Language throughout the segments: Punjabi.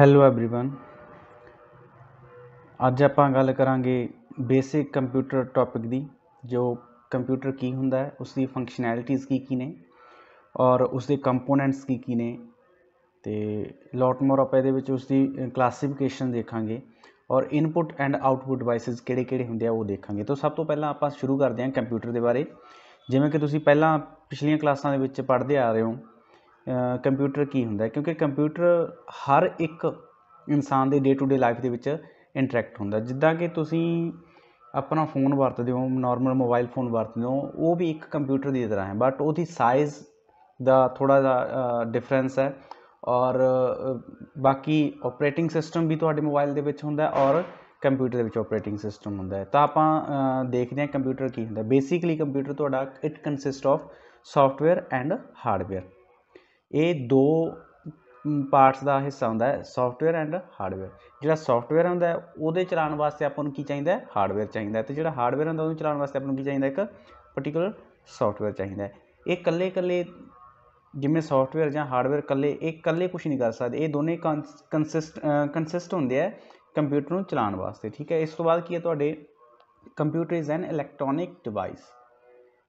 ਹੈਲੋ एवरीवन ਅੱਜ ਆਪਾਂ ਗੱਲ ਕਰਾਂਗੇ ਬੇਸਿਕ ਕੰਪਿਊਟਰ ਟੌਪਿਕ ਦੀ ਜੋ ਕੰਪਿਊਟਰ ਕੀ ਹੁੰਦਾ ਹੈ ਉਸ ਦੀ ਫੰਕਸ਼ਨੈਲਿਟੀਜ਼ ਕੀ ਕੀ ਨੇ ਔਰ ਉਸ ਦੇ ਕੰਪੋਨੈਂਟਸ ਕੀ ਕੀ ਨੇ ਤੇ ਲੋਟ ਮੋਰ ਆਪਾਂ ਇਹਦੇ ਵਿੱਚ ਉਸ ਦੀ ਕਲਾਸੀਫਿਕੇਸ਼ਨ ਦੇਖਾਂਗੇ ਔਰ ਇਨਪੁਟ ਐਂਡ ਆਊਟਪੁਟ ਡਿਵਾਈਸਸ ਕਿਹੜੇ-ਕਿਹੜੇ ਹੁੰਦੇ ਆ ਉਹ ਦੇਖਾਂਗੇ ਤਾਂ ਸਭ ਤੋਂ ਪਹਿਲਾਂ ਆਪਾਂ ਸ਼ੁਰੂ ਕਰਦੇ ਹਾਂ ਕੰਪਿਊਟਰ ਦੇ ਬਾਰੇ ਜਿਵੇਂ ਕਿ ਤੁਸੀਂ ਪਹਿਲਾਂ ਪਿਛਲੀਆਂ ਕਲਾਸਾਂ ਦੇ ਵਿੱਚ ਪੜ੍ਹਦੇ ਆ ਰਹੇ ਹੋ ਕੰਪਿਊਟਰ ਕੀ ਹੁੰਦਾ ਕਿਉਂਕਿ ਕੰਪਿਊਟਰ ਹਰ ਇੱਕ ਇਨਸਾਨ ਦੇ ਡੇ ਟੂ ਡੇ ਲਾਈਫ ਦੇ ਵਿੱਚ ਇੰਟਰੈਕਟ ਹੁੰਦਾ ਜਿੱਦਾਂ ਕਿ ਤੁਸੀਂ ਆਪਣਾ ਫੋਨ ਵਰਤਦੇ ਹੋ ਨਾਰਮਲ ਮੋਬਾਈਲ ਫੋਨ ਵਰਤਦੇ ਹੋ ਉਹ ਵੀ ਇੱਕ ਕੰਪਿਊਟਰ ਦੀ ਤਰ੍ਹਾਂ ਹੈ ਬਟ ਉਹਦੀ ਸਾਈਜ਼ ਦਾ ਥੋੜਾ ਜਿਹਾ ਡਿਫਰੈਂਸ ਹੈ ਔਰ ਬਾਕੀ ਆਪਰੇਟਿੰਗ ਸਿਸਟਮ ਵੀ ਤੁਹਾਡੇ ਮੋਬਾਈਲ ਦੇ ਵਿੱਚ ਹੁੰਦਾ ਔਰ ਕੰਪਿਊਟਰ ਦੇ ਵਿੱਚ ਆਪਰੇਟਿੰਗ ਸਿਸਟਮ ਹੁੰਦਾ ਹੈ ਤਾਂ ਆਪਾਂ ਦੇਖਦੇ ਹਾਂ ਕੰਪਿਊਟਰ ਕੀ ਹੁੰਦਾ ਬੇਸਿਕਲੀ ਕੰਪਿਊਟਰ ਤੁਹਾਡਾ it consist of software and hardware ਇਹ ਦੋ ਪਾਰਟਸ ਦਾ ਹਿੱਸਾ ਹੁੰਦਾ ਹੈ ਸੌਫਟਵੇਅਰ ਐਂਡ ਹਾਰਡਵੇਅਰ ਜਿਹੜਾ ਸੌਫਟਵੇਅਰ ਹੁੰਦਾ ਹੈ ਉਹਦੇ ਚਲਾਉਣ ਵਾਸਤੇ ਆਪਾਂ ਨੂੰ ਕੀ ਚਾਹੀਦਾ ਹੈ ਹਾਰਡਵੇਅਰ ਚਾਹੀਦਾ ਤੇ ਜਿਹੜਾ ਹਾਰਡਵੇਅਰ ਹੁੰਦਾ ਉਹਨੂੰ ਚਲਾਉਣ ਵਾਸਤੇ ਆਪਾਂ ਨੂੰ ਕੀ ਚਾਹੀਦਾ ਇੱਕ ਪਾਰਟਿਕੂਲਰ ਸੌਫਟਵੇਅਰ ਚਾਹੀਦਾ ਹੈ ਇਹ ਇਕੱਲੇ ਇਕੱਲੇ ਜਿਵੇਂ ਸੌਫਟਵੇਅਰ ਜਾਂ ਹਾਰਡਵੇਅਰ ਇਕੱਲੇ ਇਹ ਇਕੱਲੇ ਕੁਝ ਨਹੀਂ ਕਰ ਸਕਦੇ ਇਹ ਦੋਨੇ ਕੰਸਿਸਟ ਕੰਸਿਸਟ ਹੁੰਦੇ ਆ ਕੰਪਿਊਟਰ ਨੂੰ ਚਲਾਉਣ ਵਾਸਤੇ ਠੀਕ ਹੈ ਇਸ ਤੋਂ ਬਾਅਦ ਕੀ ਹੈ ਤੁਹਾਡੇ computer is an electronic device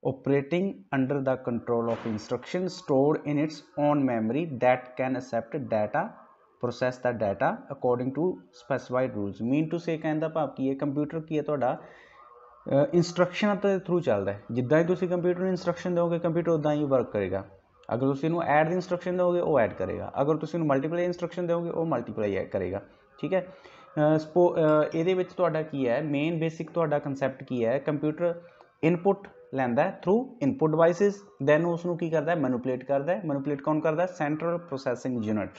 operating under the control of instructions stored in its own memory that can accept data process the data according to specified rules mean to say ਕਹਿਣ ਦਾ ਭਾਵ ਕੀ ਹੈ ਕੰਪਿਊਟਰ ਕੀ ਹੈ ਤੁਹਾਡਾ ਇਨਸਟਰਕਸ਼ਨਾਂ ਦੇ ਥਰੂ ਚੱਲਦਾ ਹੈ ਜਿੱਦਾਂ ਹੀ ਤੁਸੀਂ ਕੰਪਿਊਟਰ ਨੂੰ ਇਨਸਟਰਕਸ਼ਨ ਦਿਓਗੇ ਕੰਪਿਊਟਰ ਉਦਾਂ ਹੀ ਵਰਕ ਕਰੇਗਾ ਅਗਰ ਤੁਸੀਂ ਇਹਨੂੰ ਐਡ ਦੀ ਇਨਸਟਰਕਸ਼ਨ ਦਿਓਗੇ ਉਹ ਐਡ ਕਰੇਗਾ ਅਗਰ ਤੁਸੀਂ ਇਹਨੂੰ ਮਲਟੀਪਲਾਈ ਇਨਸਟਰਕਸ਼ਨ ਦਿਓਗੇ ਉਹ ਮਲਟੀਪਲਾਈ ਕਰੇਗਾ ਠੀਕ ਹੈ ਇਹਦੇ ਵਿੱਚ ਤੁਹਾਡਾ ਕੀ ਹੈ ਮੇਨ ਬੇਸਿਕ ਤੁਹਾਡਾ ਕਨਸੈਪਟ ਕੀ ਹੈ ਕੰਪਿਊਟਰ ਇਨਪੁਟ ਲੈਂਦਾ ਹੈ ਥਰੂ ਇਨਪੁਟ ਡਿਵਾਈਸਸ ਦੈਨ ਉਸ ਨੂੰ ਕੀ ਕਰਦਾ ਹੈ ਮੈਨੂਪਲੇਟ ਕਰਦਾ ਹੈ ਮੈਨੂਪਲੇਟ ਕੌਣ ਕਰਦਾ ਹੈ ਸੈਂਟਰਲ ਪ੍ਰੋਸੈਸਿੰਗ ਯੂਨਿਟ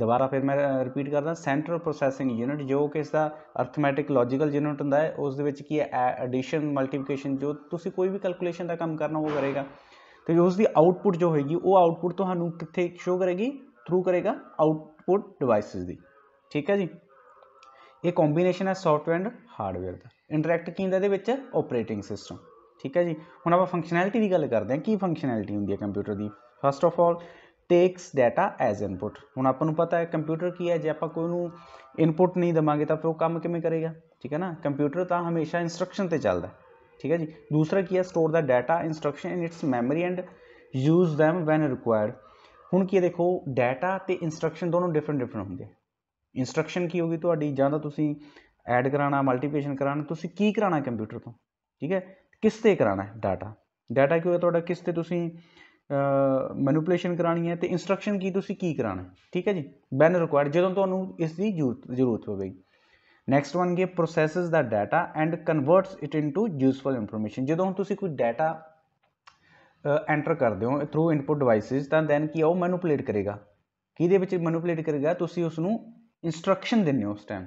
ਦੁਬਾਰਾ ਫਿਰ ਮੈਂ ਰਿਪੀਟ ਕਰਦਾ ਸੈਂਟਰਲ ਪ੍ਰੋਸੈਸਿੰਗ ਯੂਨਿਟ ਜੋ ਕਿ ਇਸ ਦਾ ਅਰਥਮੈਟਿਕ ਲੌਜੀਕਲ ਯੂਨਿਟ ਹੁੰਦਾ ਹੈ ਉਸ ਦੇ ਵਿੱਚ ਕੀ ਹੈ ਐਡੀਸ਼ਨ ਮਲਟੀਪਲੀਕੇਸ਼ਨ ਜੋ ਤੁਸੀਂ ਕੋਈ ਵੀ ਕੈਲਕੂਲੇਸ਼ਨ ਦਾ ਕੰਮ ਕਰਨਾ ਉਹ ਕਰੇਗਾ ਤੇ ਉਸ ਦੀ ਆਊਟਪੁੱਟ ਜੋ ਹੋਏਗੀ ਉਹ ਆਊਟਪੁੱਟ ਤੁਹਾਨੂੰ ਕਿੱਥੇ ਸ਼ੋ ਕਰੇਗੀ ਥਰੂ ਕਰੇਗਾ ਆਊਟਪੁੱਟ ਡਿਵਾਈਸਸ ਦੀ ਠੀਕ ਹੈ ਜੀ ਇਹ ਕੰਬੀਨੇਸ਼ਨ ਹੈ ਸੌਫਟਵੇਅਰ ਐਂਡ ਹਾਰਡਵੇਅਰ ਦਾ ਇੰਟਰੈਕਟ ਕੀ ਹੁੰਦਾ ਇਹਦੇ ਵਿੱਚ ਆਪਰੇਟਿੰਗ ਸਿਸਟਮ ਠੀਕ ਹੈ ਜੀ ਹੁਣ ਆਪਾਂ ਫੰਕਸ਼ਨੈਲਿਟੀ ਦੀ ਗੱਲ ਕਰਦੇ ਹਾਂ ਕੀ ਫੰਕਸ਼ਨੈਲਿਟੀ ਹੁੰਦੀ ਹੈ ਕੰਪਿਊਟਰ ਦੀ first of all takes data as input ਹੁਣ ਆਪਾਂ ਨੂੰ ਪਤਾ ਹੈ ਕੰਪਿਊਟਰ ਕੀ ਹੈ ਜੇ ਆਪਾਂ ਕੋਈ ਨੂੰ ਇਨਪੁਟ ਨਹੀਂ ਦਵਾਂਗੇ ਤਾਂ ਫਿਰ ਉਹ ਕੰਮ ਕਿਵੇਂ ਕਰੇਗਾ ਠੀਕ ਹੈ ਨਾ ਕੰਪਿਊਟਰ ਤਾਂ ਹਮੇਸ਼ਾ ਇਨਸਟਰਕਸ਼ਨ ਤੇ ਚੱਲਦਾ ਠੀਕ ਹੈ ਜੀ ਦੂਸਰਾ ਕੀ ਹੈ ਸਟੋਰ ਦਾ data instruction in its memory and use them when required ਹੁਣ ਕੀ ਦੇਖੋ ਡਾਟਾ ਤੇ ਇਨਸਟਰਕਸ਼ਨ ਦੋਨੋਂ ਡਿਫਰੈਂਟ ਡਿਫਰੈਂਟ ਹੁੰਦੇ ਇਨਸਟਰਕਸ਼ਨ ਕੀ ਹੋਗੀ ਤੁਹਾਡੀ ਜਾਂ ਤਾਂ ਤੁਸੀਂ ਐਡ ਕਰਾਣਾ ਮਲਟੀਪਲੀਕੇਸ਼ਨ ਕਰਾਣਾ ਤੁਸੀਂ ਕੀ ਕਰਾਣਾ ਕੰਪਿਊਟਰ ਤੋਂ ਠੀਕ ਹੈ ਕਿਸ ਤੇ ਕਰਾਣਾ ਹੈ ਡਾਟਾ ਡਾਟਾ ਕਿਉਂ ਤੁਹਾਡਾ ਕਿਸ ਤੇ ਤੁਸੀਂ ਮੈਨੂਪੂਲੇਸ਼ਨ ਕਰਾਣੀ ਹੈ ਤੇ ਇਨਸਟਰਕਸ਼ਨ ਕੀ ਤੁਸੀਂ ਕੀ ਕਰਾਣਾ ਠੀਕ ਹੈ ਜੀ ਬੈਨ ਰਿਕੁਆਇਰਡ ਜਦੋਂ ਤੁਹਾਨੂੰ ਇਸ ਦੀ ਜ਼ਰੂਰਤ ਹੋਵੇਗੀ ਨੈਕਸਟ ਵਨ ਗੇ processes the data and converts it into useful information ਜਦੋਂ ਤੁਸੀਂ ਕੋਈ ਡਾਟਾ ਐਂਟਰ ਕਰਦੇ ਹੋ ਥਰੂ ਇਨਪੁਟ ਡਿਵਾਈਸਸ ਤਾਂ ਦੈਨ ਕੀ ਉਹ ਮੈਨੂਪੂਲੇਟ ਕਰੇਗਾ ਕਿਹਦੇ ਵਿੱਚ ਮੈਨੂਪੂਲੇਟ ਕਰੇਗਾ ਤੁਸੀਂ ਉਸ ਨੂੰ ਇਨਸਟਰਕਸ਼ਨ ਦਿੰਨੇ ਹੋ ਉਸ ਟਾਈਮ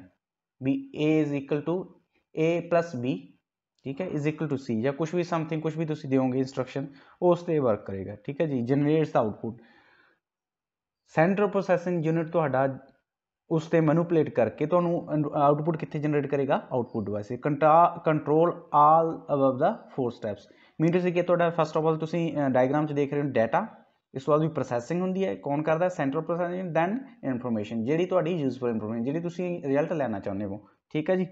ਵੀ a is equal to a b ਠੀਕ ਹੈ ਇਜ਼ ਇਕੁਅਲ ਟੂ ਸੀ ਜਾਂ ਕੁਝ ਵੀ ਸਮਥਿੰਗ ਕੁਝ ਵੀ ਤੁਸੀਂ ਦਿਓਗੇ ਇਨਸਟਰਕਸ਼ਨ ਉਸ ਤੇ ਵਰਕ ਕਰੇਗਾ ਠੀਕ ਹੈ ਜੀ generates the output central processing unit ਤੁਹਾਡਾ ਉਸ ਤੇ ਮੈਨੂਪਲੇਟ ਕਰਕੇ ਤੁਹਾਨੂੰ ਆਊਟਪੁੱਟ ਕਿੱਥੇ ਜਨਰੇਟ ਕਰੇਗਾ output device control all above the four steps mean to say ਕਿ ਤੁਹਾਡਾ ਫਸਟ ਆਫ ਆਲ ਤੁਸੀਂ ਡਾਇਗਰਾਮ 'ਚ ਦੇਖ ਰਹੇ ਹੋ ਡਾਟਾ ਇਸ ਤੋਂ ਬਾਅਦ ਵੀ ਪ੍ਰੋਸੈਸਿੰਗ ਹੁੰਦੀ ਹੈ ਕੌਣ ਕਰਦਾ ਸੈਂਟਰਲ ਪ੍ਰੋਸੈਸਿੰਗ ਦੈਨ ਇਨਫੋਰਮੇਸ਼ਨ ਜਿਹੜੀ ਤੁਹਾਡੀ ਯੂਜ਼ਫੁਲ ਇਨਫੋਰਮੇਸ਼ਨ ਜਿਹੜੀ ਤੁਸੀਂ ਰਿਜ਼ਲਟ ਲੈਣਾ ਚਾਹੁੰਦੇ ਹੋ ਠੀਕ ਹੈ ਜੀ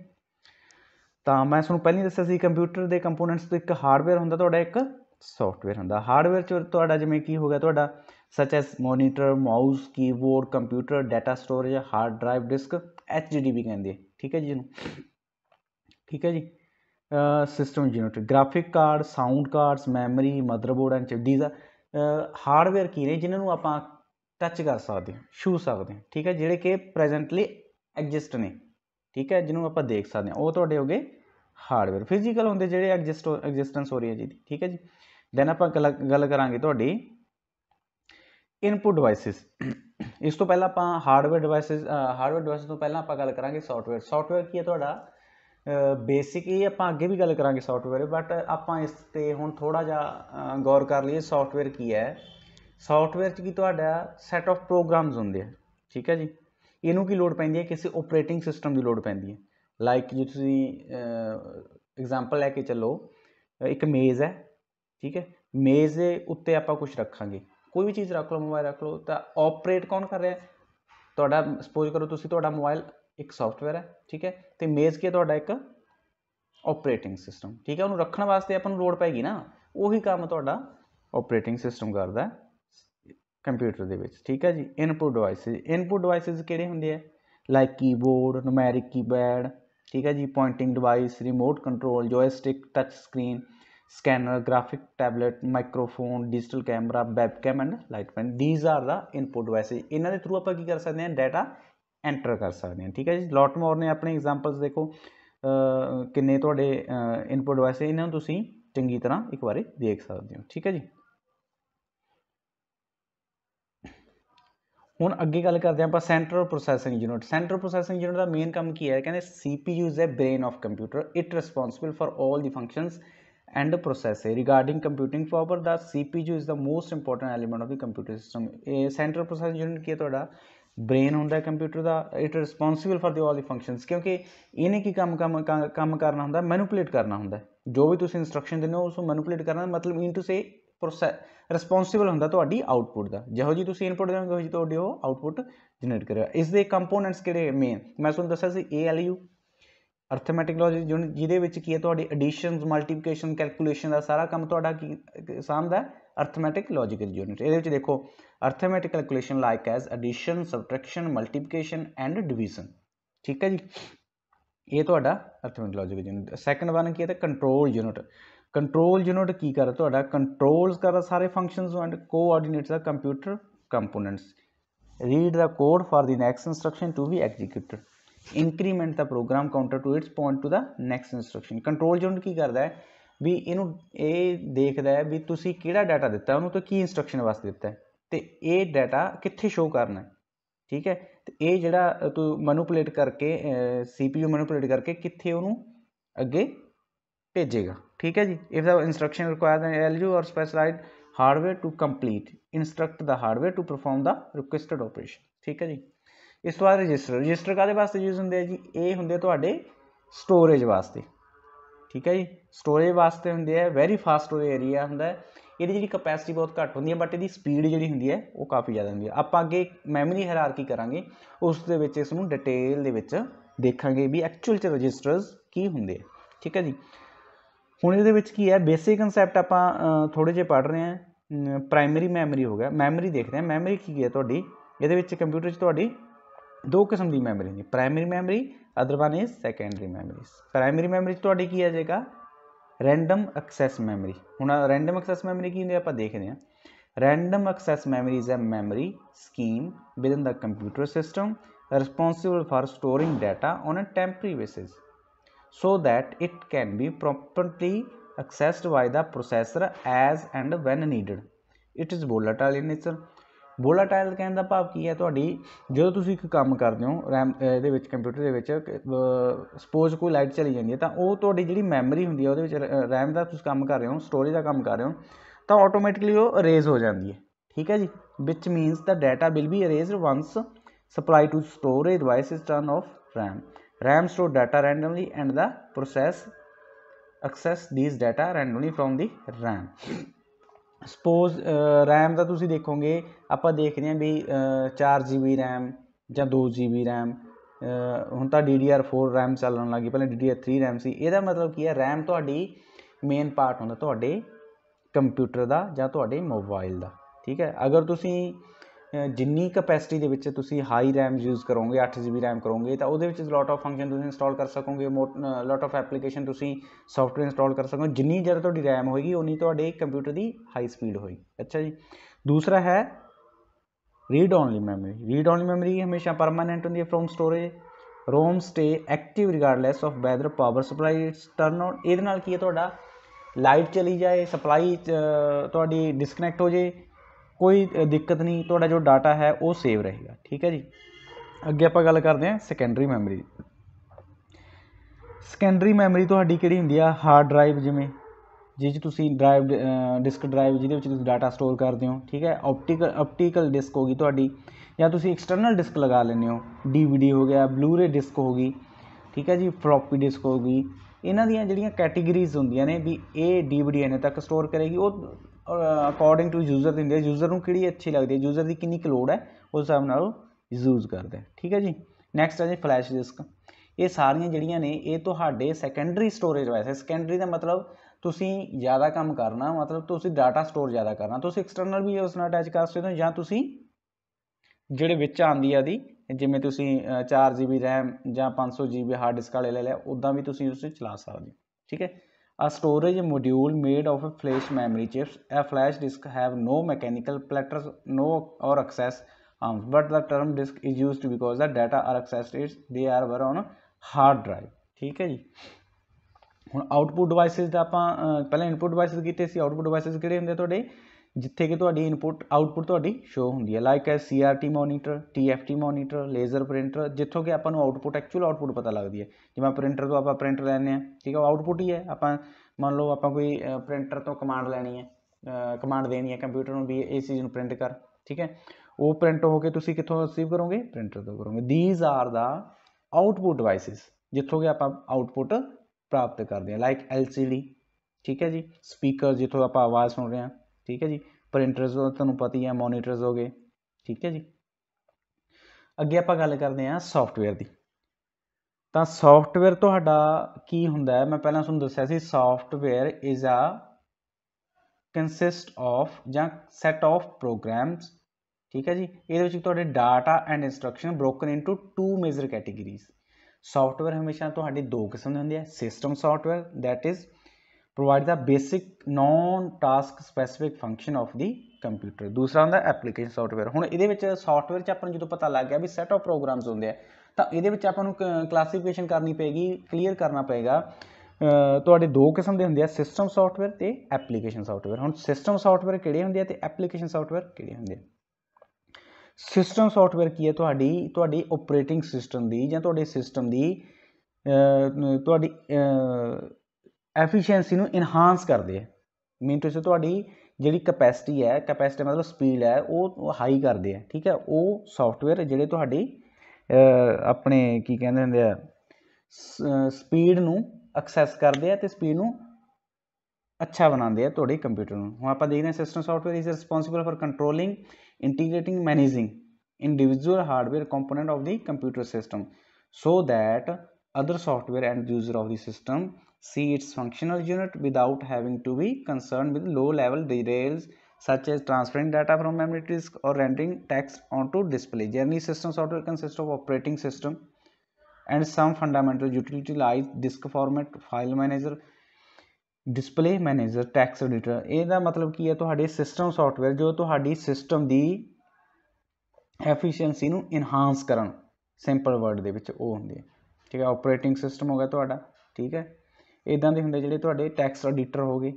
ਤਾਂ ਮੈਂ ਤੁਹਾਨੂੰ ਪਹਿਲਾਂ ਹੀ ਦੱਸਿਆ ਸੀ ਕੰਪਿਊਟਰ ਦੇ ਕੰਪੋਨੈਂਟਸ ਤੋਂ ਇੱਕ ਹਾਰਡਵੇਅਰ ਹੁੰਦਾ ਤੁਹਾਡਾ ਇੱਕ ਸੌਫਟਵੇਅਰ ਹੁੰਦਾ ਹਾਰਡਵੇਅਰ ਚ ਤੁਹਾਡਾ ਜਿਵੇਂ ਕੀ ਹੋ ਗਿਆ ਤੁਹਾਡਾ such as monitor mouse keyboard computer data storage hard drive disk H D ਵੀ ਕਹਿੰਦੇ ਠੀਕ ਹੈ ਜੀ ਇਹਨੂੰ ਠੀਕ ਹੈ ਜੀ system unit graphic card sound cards memory motherboard and chip ਆ ਹਾਰਡਵੇਅਰ ਕੀ ਨੇ ਜਿਨ੍ਹਾਂ ਨੂੰ ਆਪਾਂ ਟੱਚ ਕਰ ਸਕਦੇ ਹਾਂ ਛੂ ਸਕਦੇ ਹਾਂ ਠੀਕ ਹੈ ਜਿਹੜੇ ਕਿ ਪ੍ਰੈਜ਼ੈਂਟਲੀ ਐਗਜ਼ਿਸਟ ਨੇ ਠੀਕ ਹੈ ਜਿਹਨੂੰ ਆਪਾਂ ਦੇਖ ਸਕਦੇ ਹਾਂ ਉਹ ਤੁਹਾਡੇ ਹੋਗੇ ਹਾਰਡਵੇਅਰ ਫਿਜ਼ੀਕਲ ਹੁੰਦੇ ਜਿਹੜੇ ਐਗਜ਼ਿਸਟ ਐਗਜ਼ਿਸਟੈਂਸ ਹੋ ਰਹੀ ਹੈ ਜੀ ਠੀਕ ਹੈ ਜੀ ਦੈਨ ਆਪਾਂ ਗੱਲ ਕਰਾਂਗੇ ਤੁਹਾਡੀ ਇਨਪੁਟ ਡਿਵਾਈਸਸ ਇਸ ਤੋਂ ਪਹਿਲਾਂ ਆਪਾਂ ਹਾਰਡਵੇਅਰ ਡਿਵਾਈਸਸ ਹਾਰਡਵੇਅਰ ਡਿਵਾਈਸਸ ਤੋਂ ਪਹਿਲਾਂ ਆਪਾਂ ਗੱਲ ਕਰਾਂਗੇ ਸੌਫਟਵੇਅਰ ਸੌਫਟਵੇਅਰ ਕੀ ਹੈ ਤੁਹਾਡਾ ਬੇਸਿਕ ਇਹ ਆਪਾਂ ਅੱਗੇ ਵੀ ਗੱਲ ਕਰਾਂਗੇ ਸੌਫਟਵੇਅਰ ਬਟ ਆਪਾਂ ਇਸ ਤੇ ਹੁਣ ਥੋੜਾ ਜਿਹਾ ਗੌਰ ਕਰ ਲਈਏ ਸੌਫਟਵੇਅਰ ਕੀ ਹੈ ਸੌਫਟਵੇਅਰ 'ਚ ਕੀ ਤੁਹਾਡਾ ਸੈਟ ਆਫ ਪ੍ਰੋਗਰਾਮਸ ਹੁੰਦੇ ਆ ਠੀਕ ਹੈ ਜੀ ਇਹਨੂੰ ਕੀ ਲੋਡ ਪੈਂਦੀ ਹੈ ਕਿਸੇ ਆਪਰੇਟਿੰਗ ਸਿਸਟਮ ਦੀ ਲੋਡ ਪੈਂਦੀ ਹੈ ਲਾਈਕ ਜੇ ਤੁਸੀਂ ਐਗਜ਼ਾਮਪਲ ਲੈ ਕੇ ਚੱਲੋ ਇੱਕ ਮੇਜ਼ ਹੈ ਠੀਕ ਹੈ ਮੇਜ਼ ਦੇ ਉੱਤੇ ਆਪਾਂ ਕੁਝ ਰੱਖਾਂਗੇ ਕੋਈ ਵੀ ਚੀਜ਼ ਰੱਖ ਲਓ ਮੋਬਾਈਲ ਰੱਖ ਲਓ ਤਾਂ ਆਪਰੇਟ ਕੌਣ ਕਰ ਰਿਹਾ ਤੁਹਾਡਾ ਸਪੋਜ਼ ਕਰੋ ਤੁਸੀਂ ਤੁਹਾਡਾ ਮੋਬਾਈਲ ਇੱਕ ਸੌਫਟਵੇਅਰ ਹੈ ਠੀਕ ਹੈ ਤੇ ਮੇਜ਼ ਕੀ ਤੁਹਾਡਾ ਇੱਕ ਆਪਰੇਟਿੰਗ ਸਿਸਟਮ ਠੀਕ ਹੈ ਉਹਨੂੰ ਰੱਖਣ ਵਾਸਤੇ ਆਪਾਂ ਨੂੰ ਲੋਡ ਪੈਗੀ ਨਾ ਉਹੀ ਕੰਮ ਤੁਹਾਡਾ ਆਪਰੇਟਿੰਗ ਸਿਸਟਮ ਕਰਦਾ ਹੈ ਕੰਪਿਊਟਰ ਦੇ ਵਿੱਚ ਠੀਕ ਹੈ ਜੀ ਇਨਪੁਟ ਡਿਵਾਈਸਿਸ ਇਨਪੁਟ ਡਿਵਾਈਸਿਸ ਕਿਹੜੇ ਹੁੰਦੇ ਆ ਲਾਈਕ ਕੀਬੋਰਡ ਨੂਮੈਰਿਕ ਕੀਪੈਡ ਠੀਕ ਹੈ ਜੀ pointing device remote control joystick touch screen scanner graphic tablet microphone digital camera webcam and light pen these are the input devices ਇਹਨਾਂ ਦੇ ਥਰੂ ਆਪਾਂ ਕੀ ਕਰ ਸਕਦੇ ਹਾਂ ਡਾਟਾ ਐਂਟਰ ਕਰ ਸਕਦੇ ਹਾਂ ਠੀਕ ਹੈ ਜੀ ਲੋਟ ਮੋਰ ਨੇ ਆਪਣੇ ਐਗਜ਼ਾਮਪਲਸ ਦੇਖੋ ਕਿੰਨੇ ਤੁਹਾਡੇ ਇਨਪੁਟ ਡਿਵਾਈਸ ਇਹਨਾਂ ਨੂੰ ਤੁਸੀਂ ਚੰਗੀ ਤਰ੍ਹਾਂ ਇੱਕ ਵਾਰੀ ਦੇਖ ਸਕਦੇ ਹੋ ਠੀਕ ਹੈ ਜੀ हूँ अगे गल करते हैं central processing unit centre processing unit का मेन काम की है कहते C P is a brain of computer it responsible for all the function and process regarding computing power the C P U is the most important element of the computer system a central processing unit की है थोड़ा ब्रेन होंगे कंप्यूटर का it responsible for the all the function क्योंकि इन्हें की काम काम करना होंगे मैनुपुलेट करना होंगे जो भी तुम इंस्ट्रक्शन देने उसको मैनुपुलेट करना मतलब इन टू से ਪ੍ਰੋਸੈਸ ਰਿਸਪੌਂਸਿਬਲ ਹੁੰਦਾ ਤੁਹਾਡੀ ਆਊਟਪੁੱਟ ਦਾ ਜਿਹੋ ਜੀ ਤੁਸੀਂ ਇਨਪੁੱਟ ਦੇਵੋਗੇ ਉਹੋ ਜੀ ਤੁਹਾਡੀ ਉਹ ਆਊਟਪੁੱਟ ਜਨਰੇਟ ਕਰੇਗਾ ਇਸ ਦੇ ਕੰਪੋਨੈਂਟਸ ਕਿਹੜੇ ਮੇਨ ਮੈਂ ਤੁਹਾਨੂੰ ਦੱਸਿਆ ਸੀ ਏਐਲਯੂ ਅਰਥਮੈਟਿਕ ਲੌਜਿਕ ਜਿਹਦੇ ਵਿੱਚ ਕੀ ਹੈ ਤੁਹਾਡੀ ਐਡੀਸ਼ਨਸ ਮਲਟੀਪਲੀਕੇਸ਼ਨ ਕੈਲਕੂਲੇਸ਼ਨ ਦਾ ਸਾਰਾ ਕੰਮ ਤੁਹਾਡਾ ਕੀ ਸਾਹਮਣਾ ਅਰਥਮੈਟਿਕ ਲੌਜੀਕਲ ਯੂਨਿਟ ਇਹਦੇ ਵਿੱਚ ਦੇਖੋ arithmetic calculation like as addition subtraction multiplication and division ਠੀਕ ਹੈ ਜੀ ਇਹ ਤੁਹਾਡਾ arithmetic logical unit second one ਕੀ ਹੈ ਤਾਂ ਕੰਟਰੋਲ ਯੂਨਿਟ ਕੰਟਰੋਲ ਯੂਨਿਟ ਕੀ ਕਰਦਾ ਤੁਹਾਡਾ ਕੰਟਰੋਲਸ ਕਰਦਾ ਸਾਰੇ functions and coordinates the computer components read the code for the next instruction to be executed increment the program counter to its point to the next instruction control unit ਕੀ ਕਰਦਾ ਹੈ ਵੀ ਇਹਨੂੰ ਇਹ ਦੇਖਦਾ ਹੈ ਵੀ ਤੁਸੀਂ ਕਿਹੜਾ ਡਾਟਾ ਦਿੱਤਾ ਉਹਨੂੰ ਤੇ ਕੀ ਇਨਸਟਰਕਸ਼ਨ ਵਾਸਤੇ ਦਿੱਤਾ ਤੇ ਇਹ ਡਾਟਾ ਕਿੱਥੇ ਸ਼ੋਅ ਕਰਨਾ ਹੈ ਠੀਕ ਹੈ ਤੇ ਇਹ ਜਿਹੜਾ ਤੂੰ ਮੈਨੂਪੁਲੇਟ ਕਰਕੇ ਸੀਪੀਯੂ ਮੈਨੂਪੁਲੇਟ ਕਰਕੇ ਕਿੱਥੇ ਉਹਨੂੰ ਅੱਗੇ ਭੇਜੇਗਾ ਠੀਕ ਹੈ ਜੀ if the instruction require ALU or specialised hardware to complete instruct the hardware to perform the requested operation ਠੀਕ ਹੈ ਜੀ ਇਸ ਤੋਂ ਬਾਅਦ ਰਜਿਸਟਰ ਰਜਿਸਟਰ ਕਾਦੇ ਵਾਸਤੇ ਯੂਜ਼ ਹੁੰਦੇ ਆ ਜੀ ਇਹ ਹੁੰਦੇ ਤੁਹਾਡੇ ਸਟੋਰੇਜ ਵਾਸਤੇ ਠੀਕ ਹੈ ਜੀ ਸਟੋਰੇਜ ਵਾਸਤੇ ਹੁੰਦੇ ਆ ਵੈਰੀ ਫਾਸਟ ਸਟੋਰੇਜ ਏਰੀਆ ਹੁੰਦਾ ਹੈ ਇਹਦੀ ਜਿਹੜੀ ਕਪੈਸਿਟੀ ਬਹੁਤ ਘੱਟ ਹੁੰਦੀ ਹੈ ਬਟ ਇਹਦੀ ਸਪੀਡ ਜਿਹੜੀ ਹੁੰਦੀ ਹੈ ਉਹ ਕਾਫੀ ਜ਼ਿਆਦਾ ਹੁੰਦੀ ਹੈ ਆਪਾਂ ਅੱਗੇ ਮੈਮਰੀ ਹਾਇਰਾਰਕੀ ਕਰਾਂਗੇ ਉਸ ਦੇ ਵਿੱਚ ਇਸ ਨੂੰ ਡਿਟੇਲ ਦੇ ਵਿੱਚ ਦੇਖਾਂਗੇ ਵੀ ਐਕਚੁਅਲ ਚ ਰਜਿਸਟਰਸ ਕੀ ਹੁੰਦੇ ਆ ਠੀਕ ਹੈ ਜੀ हूँ ये की है बेसिक कंसैप्ट आप थोड़े जे पढ़ रहे हैं प्राइमरी मैमरी हो गया मैमरी देख रहे हैं मैमरी की है थोड़ी ये कंप्यूटर थोड़ी दो किस्म की मैमरी होंगी primary memory other one is secondary memory primary memory थोड़ी की है जेगा रैंडम एक्सैस मैमरी हूँ रेंडम एक्सैस मैमरी की होंगी आप देख रहे हैं random access memory is a memory scheme within the computer system responsible for storing data on a temporary basis so that it can be properly accessed by the processor as and when needed. It is volatile in nature. volatile ਕਹਿੰਦਾ ਦਾ ਭਾਵ ਕੀ ਹੈ ਤੁਹਾਡੀ ਜਦੋਂ ਤੁਸੀਂ ਇੱਕ ਕੰਮ ਕਰਦੇ ਹੋ ਰੈਮ ਦੇ ਵਿੱਚ ਕੰਪਿਊਟਰ ਦੇ ਵਿੱਚ ਸਪੋਜ਼ ਕੋਈ ਲਾਈਟ ਚਲੀ ਜਾਂਦੀ ਹੈ ਤਾਂ ਉਹ ਤੁਹਾਡੀ ਜਿਹੜੀ ਮੈਮਰੀ ਹੁੰਦੀ ਹੈ ਉਹਦੇ ਵਿੱਚ ਰੈਮ ਦਾ ਤੁਸੀਂ ਕੰਮ ਕਰ ਰਹੇ ਹੋ ਸਟੋਰੇਜ ਦਾ ਕੰਮ ਕਰ ਰਹੇ ਹੋ ਤਾਂ ਆਟੋਮੈਟਿਕਲੀ ਉਹ ਅਰੇਜ਼ ਹੋ ਜਾਂਦੀ ਹੈ ਠੀਕ ਹੈ ਜੀ which means the data will be erased once supply to storage device is turn off RAM RAM store data randomly and the process access these data randomly from the RAM suppose RAM ਦਾ ਤੁਸੀਂ ਦੇਖੋਗੇ ਆਪਾਂ ਦੇਖਦੇ ਹਾਂ ਵੀ 4 GB RAM ਜਾਂ 2 GB RAM ਹੁਣ ਤਾਂ DDR4 RAM ਚੱਲਣ ਲੱਗੀ ਪਹਿਲੇ DDR3 RAM ਸੀ ਇਹਦਾ ਮਤਲਬ ਕੀ ਹੈ RAM ਤੁਹਾਡੀ ਮੇਨ ਪਾਰਟ ਹੁੰਦਾ ਤੁਹਾਡੇ ਕੰਪਿਊਟਰ ਦਾ ਜਾਂ ਤੁਹਾਡੇ ਮੋਬਾਈਲ ਦਾ ਠੀਕ ਹੈ ਅਗਰ ਤੁਸੀਂ ਜਿੰਨੀ ਕਪੈਸਿਟੀ ਦੇ ਵਿੱਚ ਤੁਸੀਂ ਹਾਈ ਰੈਮ ਯੂਜ਼ ਕਰੋਗੇ 8GB ਰੈਮ ਕਰੋਗੇ ਤਾਂ ਉਹਦੇ ਵਿੱਚ ਲੋਟ ਆਫ ਫੰਕਸ਼ਨ ਤੁਸੀਂ ਇੰਸਟਾਲ ਕਰ ਸਕੋਗੇ ਲੋਟ ਆਫ ਐਪਲੀਕੇਸ਼ਨ ਤੁਸੀਂ ਸੌਫਟਵੇਅਰ ਇੰਸਟਾਲ ਕਰ ਸਕੋਗੇ ਜਿੰਨੀ ਜ਼ਿਆਦਾ ਤੁਹਾਡੀ ਰੈਮ ਹੋਏਗੀ ਉਨੀ ਤੁਹਾਡੇ ਕੰਪਿਊਟਰ ਦੀ ਹਾਈ ਸਪੀਡ ਹੋਏਗੀ ਅੱਛਾ ਜੀ ਦੂਸਰਾ ਹੈ read only memory read only memory ਹਮੇਸ਼ਾ ਪਰਮਾਨੈਂਟ ਹੁੰਦੀ ਹੈ from storage ROM stay active regardless of whether power supply turn on ਇਹਦੇ ਨਾਲ ਕੀ ਹੈ ਤੁਹਾਡਾ ਲਾਈਟ ਚਲੀ ਜਾਏ ਸਪਲਾਈ ਤੁਹਾਡੀ ਡਿਸਕਨੈਕਟ ਹੋ ਜੇ ਕੋਈ ਦਿੱਕਤ ਨਹੀਂ ਤੁਹਾਡਾ ਜੋ ਡਾਟਾ ਹੈ ਉਹ ਸੇਵ ਰਹੇਗਾ ਠੀਕ ਹੈ ਜੀ ਅੱਗੇ ਆਪਾਂ ਗੱਲ ਕਰਦੇ ਹਾਂ ਸੈਕੰਡਰੀ ਮੈਮਰੀ ਸੈਕੰਡਰੀ ਮੈਮਰੀ ਤੁਹਾਡੀ ਕਿਹੜੀ ਹੁੰਦੀ ਆ ਹਾਰਡ ਡਰਾਈਵ ਜਿਵੇਂ ਜਿਹ ਵਿੱਚ ਤੁਸੀਂ ਡਰਾਈਵ ਡਿਸਕ ਡਰਾਈਵ ਜਿਹਦੇ ਵਿੱਚ ਤੁਸੀਂ ਡਾਟਾ ਸਟੋਰ ਕਰਦੇ ਹੋ ਠੀਕ ਹੈ ਆਪਟੀਕਲ ਆਪਟੀਕਲ ਡਿਸਕ ਹੋਗੀ ਤੁਹਾਡੀ ਜਾਂ ਤੁਸੀਂ ਐਕਸਟਰਨਲ ਡਿਸਕ ਲਗਾ ਲੈਂਦੇ ਹੋ ਡੀਵੀਡੀ ਹੋ ਗਿਆ ਬਲੂਰੇ ਡਿਸਕ ਹੋਗੀ ਠੀਕ ਹੈ ਜੀ ਫਲੋਪੀ ਡਿਸਕ ਹੋਗੀ ਇਹਨਾਂ ਦੀਆਂ ਜਿਹੜੀਆਂ ਕੈਟਾਗਰੀਜ਼ ਹੁੰਦੀਆਂ ਨੇ ਵੀ ਇਹ ਡੀਵੀਡੀ ਇਹਨੇ ਤੱਕ ਸਟੋਰ ਕਰੇਗੀ ਉਹ ਅਕੋਰਡਿੰਗ ਟੂ ਯੂਜ਼ਰ ਦਿੰਦੇ ਯੂਜ਼ਰ ਨੂੰ ਕਿਹੜੀ ਅੱਛੀ ਲੱਗਦੀ ਹੈ ਯੂਜ਼ਰ ਦੀ ਕਿੰਨੀ ਕੁ ਹੈ ਉਸ ਹਿਸਾਬ ਨਾਲ ਯੂਜ਼ ਕਰਦਾ ਠੀਕ ਹੈ ਜੀ ਨੈਕਸਟ ਹੈ ਜੀ ਫਲੈਸ਼ ਡਿਸਕ ਇਹ ਸਾਰੀਆਂ ਜਿਹੜੀਆਂ ਨੇ ਇਹ ਤੁਹਾਡੇ ਸੈਕੰਡਰੀ ਸਟੋਰੇਜ ਵੈਸੇ ਸੈਕੰਡਰੀ ਦਾ ਮਤਲਬ ਤੁਸੀਂ ਜ਼ਿਆਦਾ ਕੰਮ ਕਰਨਾ ਮਤਲਬ ਤੁਸੀਂ ਡਾਟਾ ਸਟੋਰ ਜ਼ਿਆਦਾ ਕਰਨਾ ਤੁਸੀਂ ਐਕਸਟਰਨਲ ਵੀ ਉਸ ਨਾਲ ਅਟੈਚ ਕਰ ਸਕਦੇ ਹੋ ਜਾਂ ਤੁਸੀਂ ਜਿਹੜੇ ਵਿੱਚ ਆਂਦੀ ਆ ਦੀ ਜਿਵੇਂ ਤੁਸੀਂ 4 RAM ਜਾਂ 500 ਹਾਰਡ ਡਿਸਕ ਵਾਲੇ ਲੈ ਲਿਆ ਉਦਾਂ ਵੀ ਤੁਸੀਂ ਉਸ ਨੂੰ ਚਲਾ ਸਕਦੇ ਹੋ ਠੀਕ ਹੈ A storage module made of a flash memory chips. A flash disk have no mechanical platters, no or access arms. But the term disk is used because the data are accessed it they are were on hard drive. theek hai ji hun output devices da apan pehla input devices kite si output devices ਕਿਹੜੇ hunde tode जिथे कि थोड़ी इनपुट आउटपुट थोड़ी शो होंगी है लाइक है C R T monitor T F T monitor laser printer जितों के अपन आउटपुट एक्चुअल आउटपुट पता लगती है जिम्मे प्रिंटर तो आप प्रिंट लें ठीक है आउटपुट ही है आप मान लो आप कोई प्रिंटर तो कमांड लैनी है कमांड देनी है कंप्यूटर भी इस चीज़ में प्रिंट कर ठीक है वो प्रिंट होकर तुम कितों रिसीव करोगे प्रिंटर तो करोगे these are the output devices जितों के आप आउटपुट प्राप्त करते हैं लाइक एल सी डी ठीक है जी स्पीकर जितों आप आवाज़ सुन रहे हैं ਠੀਕ ਹੈ ਜੀ ਪ੍ਰਿੰਟਰਸ ਤੁਹਾਨੂੰ ਪਤਾ ਹੀ ਹੈ ਮੋਨੀਟਰਸ ਹੋਗੇ ਠੀਕ ਹੈ ਜੀ ਅੱਗੇ ਆਪਾਂ ਗੱਲ ਕਰਦੇ ਹਾਂ ਸੌਫਟਵੇਅਰ ਦੀ ਤਾਂ ਸੌਫਟਵੇਅਰ ਤੁਹਾਡਾ ਕੀ ਹੁੰਦਾ ਹੈ ਮੈਂ ਪਹਿਲਾਂ ਤੁਹਾਨੂੰ ਦੱਸਿਆ ਸੀ software is a consist of ਜਾਂ ਸੈਟ ਆਫ ਪ੍ਰੋਗਰਾਮਸ ਠੀਕ ਹੈ ਜੀ ਇਹਦੇ ਵਿੱਚ ਤੁਹਾਡੇ data and instruction broken into two major categories software ਹਮੇਸ਼ਾ ਤੁਹਾਡੇ ਦੋ ਕਿਸਮ ਦੇ ਹੁੰਦੇ ਆ system software that is provide the basic non task specific function of the computer ਦੂਸਰਾ ਹੁੰਦਾ ਐਪਲੀਕੇਸ਼ਨ ਸੌਫਟਵੇਅਰ ਹੁਣ ਇਹਦੇ ਵਿੱਚ ਸੌਫਟਵੇਅਰ 'ਚ ਆਪਾਂ ਨੂੰ ਜਦੋਂ ਪਤਾ ਲੱਗ ਗਿਆ ਵੀ ਸੈਟ ਆਫ ਪ੍ਰੋਗਰਾਮਸ ਹੁੰਦੇ ਆ ਤਾਂ ਇਹਦੇ ਵਿੱਚ ਆਪਾਂ ਨੂੰ ਕਲਾਸੀਫਿਕੇਸ਼ਨ ਕਰਨੀ ਪੈਗੀ ਕਲੀਅਰ ਕਰਨਾ ਪਏਗਾ ਤੁਹਾਡੇ ਦੋ ਕਿਸਮ ਦੇ ਹੁੰਦੇ ਆ ਸਿਸਟਮ ਸੌਫਟਵੇਅਰ ਤੇ ਐਪਲੀਕੇਸ਼ਨ ਸੌਫਟਵੇਅਰ ਹੁਣ ਸਿਸਟਮ ਸੌਫਟਵੇਅਰ ਕਿਹੜੇ ਹੁੰਦੇ ਆ ਤੇ ਐਪਲੀਕੇਸ਼ਨ ਸੌਫਟਵੇਅਰ ਕਿਹੜੇ ਹੁੰਦੇ ਆ ਸਿਸਟਮ ਸੌਫਟਵੇਅਰ ਕੀ ਹੈ ਤੁਹਾਡੀ ਤੁਹਾਡੀ ਆਪਰੇਟਿੰਗ ਸਿਸਟਮ ਦੀ ਜਾਂ ਤੁਹਾਡੇ ਸਿਸਟਮ ਦੀ ਤੁਹਾਡੀ ਐਫੀਸ਼ੀਐਂਸੀ ਨੂੰ ਇਨਹਾਂਸ ਕਰਦੇ ਆ ਮੀਨ ਟੂ ਸੇ ਤੁਹਾਡੀ ਜਿਹੜੀ ਕਪੈਸਿਟੀ ਹੈ ਕਪੈਸਿਟੀ ਮਤਲਬ ਸਪੀਡ ਹੈ ਉਹ ਹਾਈ ਕਰਦੇ ਆ ਠੀਕ ਹੈ ਉਹ ਸੌਫਟਵੇਅਰ ਜਿਹੜੇ ਤੁਹਾਡੀ ਆਪਣੇ ਕੀ ਕਹਿੰਦੇ ਹੁੰਦੇ ਆ ਸਪੀਡ ਨੂੰ ਐਕਸੈਸ ਕਰਦੇ ਆ ਤੇ ਸਪੀਡ ਨੂੰ ਅੱਛਾ ਬਣਾਉਂਦੇ ਆ ਤੁਹਾਡੇ ਕੰਪਿਊਟਰ ਨੂੰ ਹੁਣ ਆਪਾਂ ਦੇਖਦੇ ਹਾਂ system software is responsible for controlling integrating managing individual hardware component of the computer system so that other software and user of the system see its functional unit without having to be concerned with low level details such as transferring data from memory disk or rendering text onto display. Generally, system software consists of operating system and some fundamental utility like disk format, file manager, display manager text editor. ਇਹਦਾ ਮਤਲਬ ਕੀ ਹੈ ਤੁਹਾਡੇ ਸਿਸਟਮ ਸੌਫਟਵੇਅਰ ਜੋ system the efficiency efficiency enhance enhance Simple word word ਦੇ ਵਿੱਚ ਉਹ ਹੁੰਦੇ ਠੀਕ the operating system ਹੋ ਗਿਆ ਤੁਹਾਡਾ ਠੀਕ ਹੈ ਇਦਾਂ ਦੇ ਹੁੰਦੇ ਜਿਹੜੇ ਤੁਹਾਡੇ ਟੈਕਸਟ ਐਡੀਟਰ ਹੋਗੇ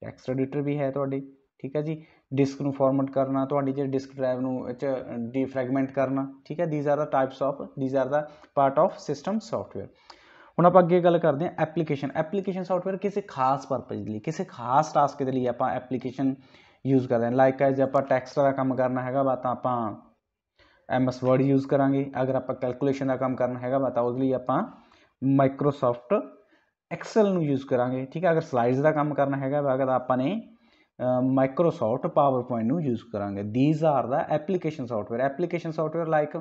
ਟੈਕਸਟ ਐਡੀਟਰ ਵੀ ਹੈ ਤੁਹਾਡੇ ਠੀਕ ਹੈ ਜੀ ਡਿਸਕ ਨੂੰ ਫਾਰਮੈਟ ਕਰਨਾ ਤੁਹਾਡੀ ਜਿਹੜੀ ਡਿਸਕ ਡਰਾਈਵ ਨੂੰ ਇਹ 'ਚ ਡੀਫ੍ਰੈਗਮੈਂਟ ਕਰਨਾ ਠੀਕ ਹੈ these are the types of these are the part of system software ਹੁਣ ਆਪਾਂ ਅੱਗੇ ਗੱਲ ਕਰਦੇ ਹਾਂ ਐਪਲੀਕੇਸ਼ਨ ਐਪਲੀਕੇਸ਼ਨ ਸੌਫਟਵੇਅਰ ਕਿਸੇ ਖਾਸ ਪਰਪਸ ਲਈ ਕਿਸੇ ਖਾਸ ਟਾਸਕ ਦੇ ਲਈ ਆਪਾਂ ਐਪਲੀਕੇਸ਼ਨ ਯੂਜ਼ ਕਰਦੇ ਹਾਂ ਲਾਈਕ ਜੇ ਆਪਾਂ ਟੈਕਸਟ ਦਾ ਕੰਮ ਕਰਨਾ ਹੈਗਾ ਵਾ ਤਾਂ ਆਪਾਂ ਐਮ ਐਸ ਵਰਡ ਯੂਜ਼ ਕਰਾਂਗੇ ਅਗਰ ਆਪਾਂ ਕੈਲਕੂਲੇਸ਼ਨ ਦਾ ਕੰਮ ਕਰਨਾ ਹੈਗਾ ਵਾ ਤਾਂ ਉਸ ਲਈ ਆਪਾਂ ਮਾਈਕਰੋਸਾਫਟ ਐਕਸਲ ਨੂੰ ਯੂਜ਼ ਕਰਾਂਗੇ ਠੀਕ ਹੈ ਅਗਰ ਸਲਾਈਡਸ ਦਾ ਕੰਮ ਕਰਨਾ ਹੈਗਾ ਅਗਰ ਆਪਾਂ ਨੇ ਮਾਈਕਰੋਸਾਫਟ ਪਾਵਰਪੁਆਇੰਟ ਨੂੰ ਯੂਜ਼ ਕਰਾਂਗੇ these are the application software application software like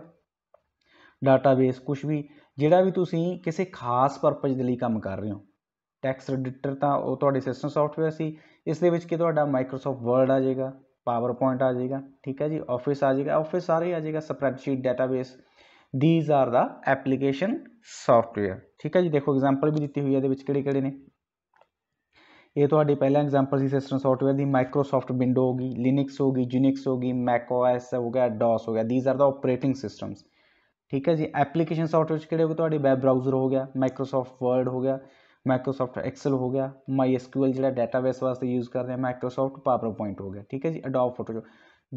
database ਕੁਝ ਵੀ ਜਿਹੜਾ ਵੀ ਤੁਸੀਂ ਕਿਸੇ ਖਾਸ ਪਰਪਸ ਦੇ ਲਈ ਕੰਮ ਕਰ ਰਹੇ ਹੋ ਟੈਕਸ ਐਡੀਟਰ ਤਾਂ ਉਹ ਤੁਹਾਡੇ ਸਿਸਟਮ ਸੌਫਟਵੇਅਰ ਸੀ ਇਸ ਦੇ ਵਿੱਚ ਕੀ ਤੁਹਾਡਾ ਮਾਈਕਰੋਸਾਫਟ ਵਰਡ ਆ ਜਾਏਗਾ ਪਾਵਰਪੁਆਇੰਟ ਆ ਜਾਏਗਾ ਠੀਕ ਹੈ ਜੀ ਆਫਿਸ ਆ ਜਾਏਗਾ ਆਫਿਸ ਸਾਰੇ ਆ ਜਾਏਗਾ spreadsheet database these are the application software ਠੀਕ ਹੈ ਜੀ ਦੇਖੋ ਐਗਜ਼ਾਮਪਲ ਵੀ ਦਿੱਤੀ ਹੋਈ ਹੈ ਇਹਦੇ ਵਿੱਚ ਕਿਹੜੇ ਕਿਹੜੇ ਨੇ ਇਹ ਤੁਹਾਡੀ ਪਹਿਲਾ ਐਗਜ਼ਾਮਪਲ ਸੀ ਸਿਸਟਮ ਸੌਫਟਵੇਅਰ ਦੀ ਮਾਈਕਰੋਸਾਫਟ ਵਿੰਡੋ ਹੋ ਗਈ ਲਿਨਕਸ ਹੋ ਗਈ ਯੂਨਿਕਸ ਹੋ ਗਈ ਮੈਕ ਓਐਸ ਹੋ ਗਿਆ ਡੋਸ ਹੋ ਗਿਆ these are the operating systems ਠੀਕ ਹੈ ਜੀ ਐਪਲੀਕੇਸ਼ਨ ਸੌਫਟਵੇਅਰ ਕਿਹੜੇ ਹੋ ਤੁਹਾਡੇ ਵੈਬ ਬ੍ਰਾਊਜ਼ਰ ਹੋ ਗਿਆ ਮਾਈਕਰੋਸਾਫਟ ਵਰਡ ਹੋ ਗਿਆ ਮਾਈਕਰੋਸਾਫਟ ਐਕਸਲ ਹੋ ਗਿਆ ਮਾਈ ਐਸਕਿਊਐਲ ਜਿਹੜਾ ਡਾਟਾਬੇਸ ਵਾਸਤੇ ਯੂਜ਼ ਕਰਦੇ ਆ ਮਾਈਕਰੋਸਾਫਟ ਪਾਵਰਪੁਆਇੰਟ ਹੋ ਗਿਆ ਠੀਕ ਹੈ ਜੀ ਅਡੋਬ ਫੋਟੋਸ਼ਾਪ